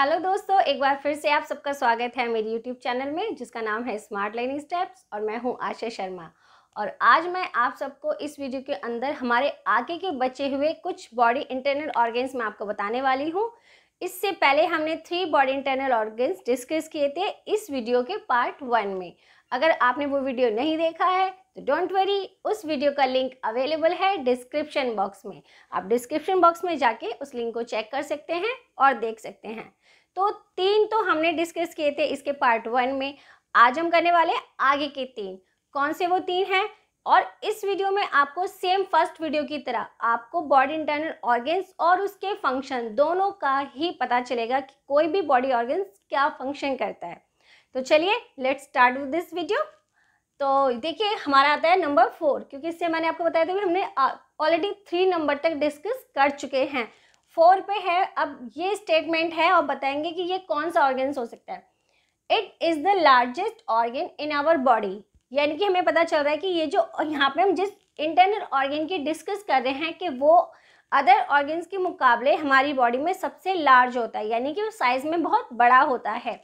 hello दोस्तों एक बार फिर से आप सबका स्वागत है मेरे यूट्यूब चैनल में जिसका नाम है स्मार्ट लर्निंग स्टेप्स और मैं हूं आशय शर्मा और आज मैं आप सबको इस वीडियो के अंदर हमारे आगे के बचे हुए कुछ बॉडी इंटरनल ऑर्गेन्स मैं आपको बताने वाली हूँ इससे पहले हमने three body internal organs discuss किए थे इस वीडियो के पार्ट वन में अगर आपने वो वीडियो नहीं देखा है तो डोंट वरी उस वीडियो का लिंक अवेलेबल है डिस्क्रिप्शन बॉक्स में आप डिस्क्रिप्शन बॉक्स में जाके उस लिंक को चेक कर सकते हैं और देख सकते हैं तो तीन तो हमने डिस्कस किए थे इसके पार्ट वन में आज हम करने वाले आगे के तीन कौन से वो तीन हैं और इस वीडियो में आपको सेम फर्स्ट वीडियो की तरह आपको बॉडी इंटरनल ऑर्गेन्स और उसके फंक्शन दोनों का ही पता चलेगा कि कोई भी बॉडी ऑर्गेन्स क्या फंक्शन करता है तो चलिए let's start with this video तो देखिए हमारा आता है नंबर फोर क्योंकि इससे मैंने आपको बताया था कि हमने ऑलरेडी थ्री नंबर तक डिस्कस कर चुके हैं फोर पे है अब ये स्टेटमेंट है और बताएंगे कि ये कौन सा ऑर्गेन्स हो सकता है it is the largest organ in our body यानी कि हमें पता चल रहा है कि ये जो यहाँ पे हम जिस इंटरनल ऑर्गेन की डिस्कस कर रहे हैं कि वो अदर ऑर्गेन्स के मुकाबले हमारी बॉडी में सबसे लार्ज होता है यानी कि वो साइज में बहुत बड़ा होता है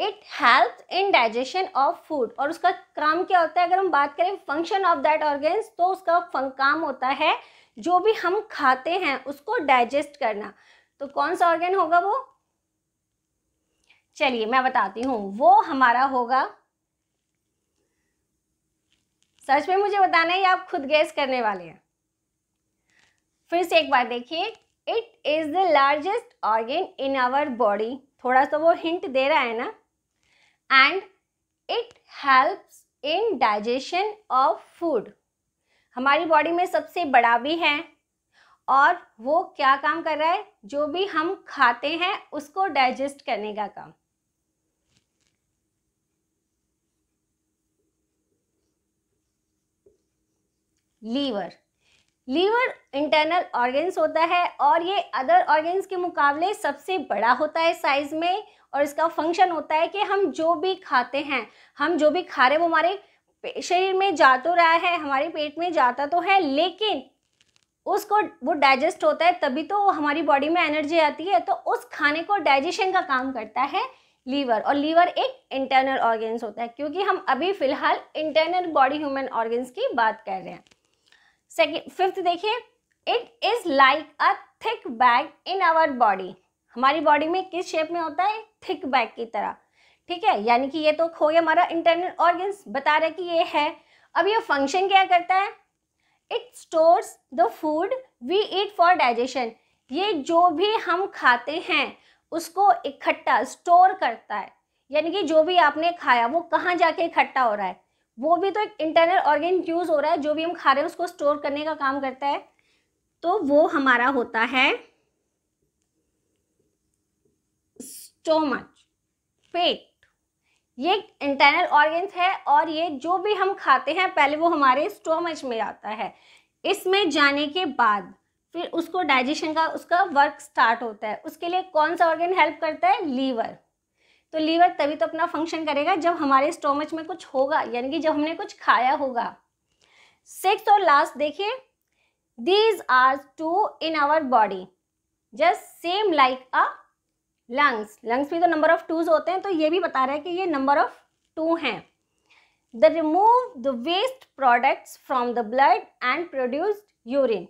it help in digestion of food और उसका काम क्या होता है अगर हम बात करें फंक्शन ऑफ दैट ऑर्गेन्स तो उसका काम होता है जो भी हम खाते हैं उसको डाइजेस्ट करना तो कौन सा ऑर्गेन होगा वो चलिए मैं बताती हूँ वो हमारा होगा सच में मुझे बताना है या आप खुद गैस करने वाले हैं फिर से एक बार देखिए it is the largest organ in our body थोड़ा सा वो हिंट दे रहा है ना and it helps in digestion of food हमारी बॉडी में सबसे बड़ा भी है और वो क्या काम कर रहा है जो भी हम खाते हैं उसको डाइजेस्ट करने का काम लीवर लीवर इंटरनल ऑर्गेन्स होता है और ये अदर ऑर्गेन्स के मुकाबले सबसे बड़ा होता है साइज में और इसका फंक्शन होता है कि हम जो भी खाते हैं हम जो भी खा रहे हैं वो हमारे शरीर में जा तो रहा है हमारे पेट में जाता तो है लेकिन उसको वो डाइजेस्ट होता है तभी तो हमारी बॉडी में एनर्जी आती है तो उस खाने को डाइजेशन का काम करता है लीवर और लीवर एक इंटरनल ऑर्गेन्स होता है क्योंकि हम अभी फ़िलहाल इंटरनल बॉडी ह्यूमन ऑर्गेन्स की बात कर रहे हैं सेकेंड फिफ्थ देखिए it is like a thick bag in our body हमारी बॉडी में किस शेप में होता है थिक बैग की तरह ठीक है यानी कि ये तो खो गया हमारा इंटरनल ऑर्गन्स बता रहे कि ये है अब ये फंक्शन क्या करता है it stores the food we eat for digestion ये जो भी हम खाते हैं उसको इकट्ठा स्टोर करता है यानी कि जो भी आपने खाया वो कहाँ जाके इकट्ठा हो रहा है वो भी तो एक इंटरनल ऑर्गेन यूज़ हो रहा है जो भी हम खा रहे हैं उसको स्टोर करने का काम करता है तो वो हमारा होता है स्टोमच पेट ये इंटरनल ऑर्गन्स है और ये जो भी हम खाते हैं पहले वो हमारे स्टोमच में आता है इसमें जाने के बाद फिर उसको डाइजेशन का उसका वर्क स्टार्ट होता है उसके लिए कौन सा ऑर्गेन हेल्प करता है लीवर तो लीवर तभी तो अपना फंक्शन करेगा जब हमारे स्टोमच में कुछ होगा यानी कि जब हमने कुछ खाया होगा सिक्स और लास्ट देखिए these are two in our body just same like a lungs lungs में तो नंबर ऑफ टूज होते हैं तो ये भी बता रहा है कि ये नंबर ऑफ टू हैं the remove the waste products from the blood and produced urine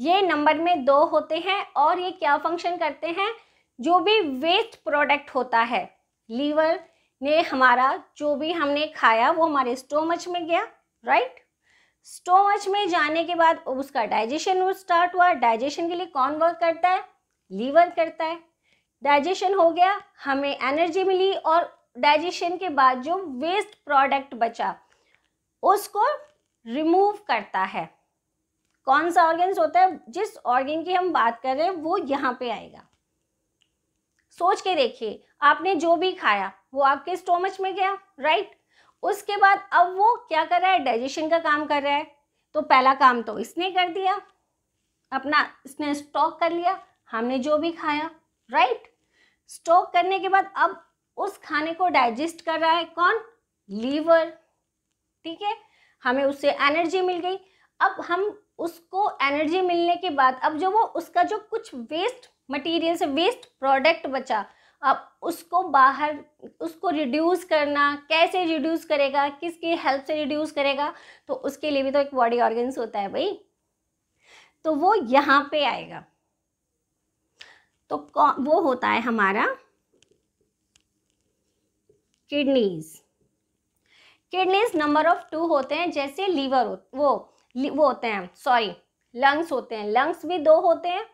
ये नंबर में दो होते हैं और ये क्या फंक्शन करते हैं जो भी वेस्ट प्रोडक्ट होता है लीवर ने हमारा जो भी हमने खाया वो हमारे स्टोमच में गया राइट स्टोमच में जाने के बाद उसका डाइजेशन स्टार्ट हुआ डाइजेशन के लिए कौन वर्क करता है लीवर करता है डाइजेशन हो गया हमें एनर्जी मिली और डाइजेशन के बाद जो वेस्ट प्रोडक्ट बचा उसको रिमूव करता है कौन सा ऑर्गन्स होता है जिस ऑर्गन की हम बात कर रहे हैं वो यहाँ पे आएगा सोच के देखिए आपने जो भी खाया वो आपके स्टोमच में गया राइट उसके बाद अब वो क्या कर रहा है डाइजेशन का काम कर रहा है तो पहला काम तो इसने कर दिया अपना इसने स्टॉक कर लिया हमने जो भी खाया राइट स्टॉक करने के बाद अब उस खाने को डाइजेस्ट कर रहा है कौन लीवर ठीक है हमें उससे एनर्जी मिल गई अब हम उसको एनर्जी मिलने के बाद अब जो वो उसका जो कुछ वेस्ट मटेरियल से वेस्ट प्रोडक्ट बचा अब उसको बाहर उसको रिड्यूस करना कैसे रिड्यूस करेगा किसकी हेल्प से रिड्यूस करेगा तो उसके लिए भी तो एक बॉडी ऑर्गन्स होता है भाई तो वो यहाँ पे आएगा तो वो होता है हमारा kidneys kidneys number of two होते हैं जैसे लीवर हो, वो वो होते हैं सॉरी लंग्स होते हैं लंग्स भी दो होते हैं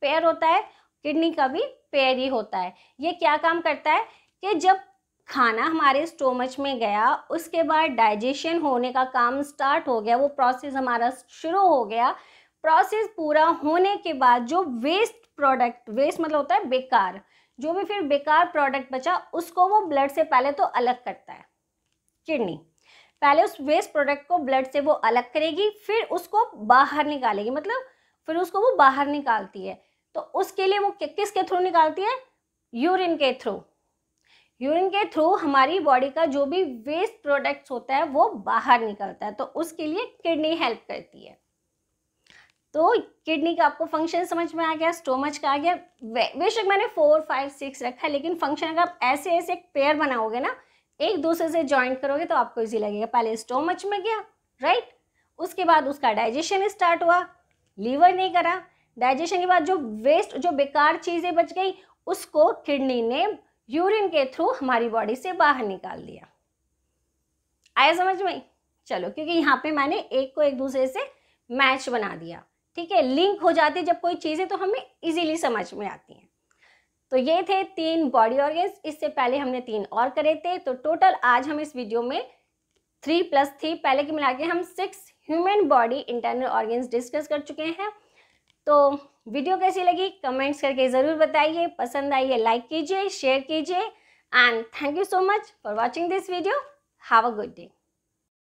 पेयर होता है किडनी का भी पेयर ही होता है ये क्या काम करता है कि जब खाना हमारे स्टोमच में गया उसके बाद डाइजेशन होने का काम स्टार्ट हो गया वो प्रोसेस हमारा शुरू हो गया प्रोसेस पूरा होने के बाद जो वेस्ट प्रोडक्ट वेस्ट मतलब होता है बेकार जो भी फिर बेकार प्रोडक्ट बचा उसको वो ब्लड से पहले तो अलग करता है किडनी पहले उस वेस्ट प्रोडक्ट को ब्लड से वो अलग करेगी फिर उसको बाहर निकालेगी मतलब फिर उसको वो बाहर निकालती है तो उसके लिए वो किसके थ्रू निकालती है यूरिन के थ्रू यूरिन के थ्रू हमारी बॉडी का जो भी वेस्ट प्रोडक्ट्स होता है वो बाहर निकलता है तो उसके लिए किडनी हेल्प करती है तो किडनी का आपको फंक्शन समझ में आ गया स्टोमच का आ गया बेशक मैंने फोर फाइव सिक्स रखा है लेकिन फंक्शन अगर आप ऐसे ऐसे एक पेयर बनाओगे ना एक दूसरे से ज्वाइंट करोगे तो आपको इजी लगेगा पहले स्टोमच में गया राइट उसके बाद उसका डाइजेशन स्टार्ट हुआ लीवर ने करा डाइजेशन के बाद जो वेस्ट जो बेकार चीज़ें बच गई उसको किडनी ने यूरिन के थ्रू हमारी बॉडी से बाहर निकाल दिया आया समझ में चलो क्योंकि यहाँ पे मैंने एक को एक दूसरे से मैच बना दिया ठीक है लिंक हो जाती है जब कोई चीज़ें तो हमें इजीली समझ में आती हैं तो ये थे तीन बॉडी ऑर्गन्स इससे पहले हमने तीन और करे थे तो टोटल आज हम इस वीडियो में थ्री प्लस थ्री पहले के मिला के हम six human body internal organs discuss कर चुके हैं तो वीडियो कैसी लगी कमेंट्स करके ज़रूर बताइए पसंद आई है लाइक कीजिए शेयर कीजिए and thank you so much for watching this video have a good day